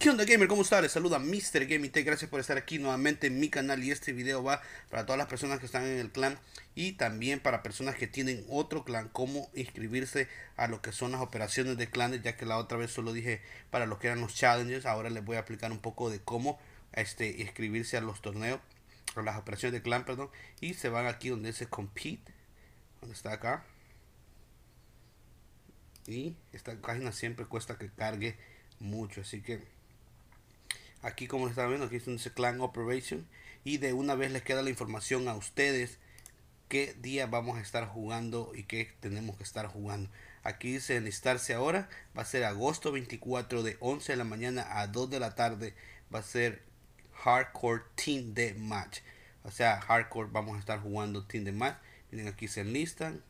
¿Qué onda gamer? ¿Cómo estás? Les saluda Mr. Gaming Gracias por estar aquí nuevamente en mi canal y este video va para todas las personas que están en el clan y también para personas que tienen otro clan, cómo inscribirse a lo que son las operaciones de clan ya que la otra vez solo dije para lo que eran los challenges, ahora les voy a explicar un poco de cómo este, inscribirse a los torneos, a las operaciones de clan, perdón, y se van aquí donde dice compete, donde está acá. Y esta página siempre cuesta que cargue mucho, así que Aquí como están viendo, aquí dice Clan Operation. Y de una vez les queda la información a ustedes qué día vamos a estar jugando y qué tenemos que estar jugando. Aquí dice enlistarse ahora. Va a ser agosto 24 de 11 de la mañana a 2 de la tarde. Va a ser Hardcore Team de Match. O sea, Hardcore vamos a estar jugando Team de Match. Miren, aquí se enlistan,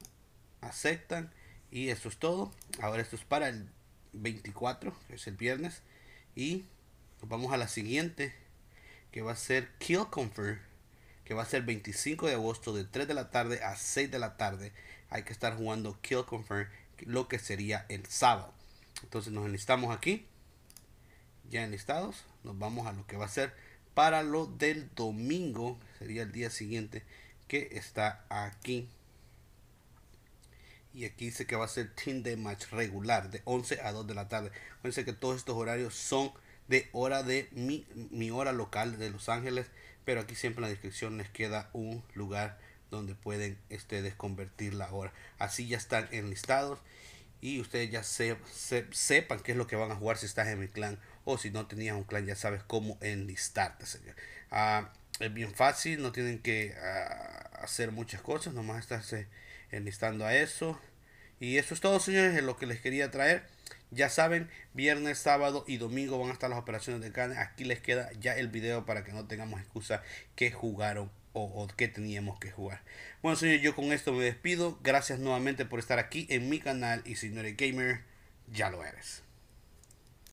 aceptan y eso es todo. Ahora esto es para el 24, que es el viernes. Y Vamos a la siguiente, que va a ser Kill confirm que va a ser 25 de agosto de 3 de la tarde a 6 de la tarde. Hay que estar jugando Kill confirm lo que sería el sábado. Entonces nos enlistamos aquí, ya enlistados, nos vamos a lo que va a ser para lo del domingo, sería el día siguiente, que está aquí. Y aquí dice que va a ser team de match regular de 11 a 2 de la tarde. Fíjense que todos estos horarios son de hora de mi, hora local de Los Ángeles, pero aquí siempre en la descripción les queda un lugar donde pueden ustedes convertir la hora. Así ya están enlistados y ustedes ya sepan qué es lo que van a jugar si estás en mi clan o si no tenías un clan ya sabes cómo enlistarte, ah, es bien fácil, no tienen que ah, hacer muchas cosas, nomás estás enlistando a eso. Y eso es todo, señores, lo que les quería traer. Ya saben, viernes, sábado y domingo van a estar las operaciones de carne. Aquí les queda ya el video para que no tengamos excusa que jugaron o, o, que teníamos que jugar. Bueno, señores, yo con esto me despido. Gracias nuevamente por estar aquí en mi canal y si no eres gamer, ya lo eres.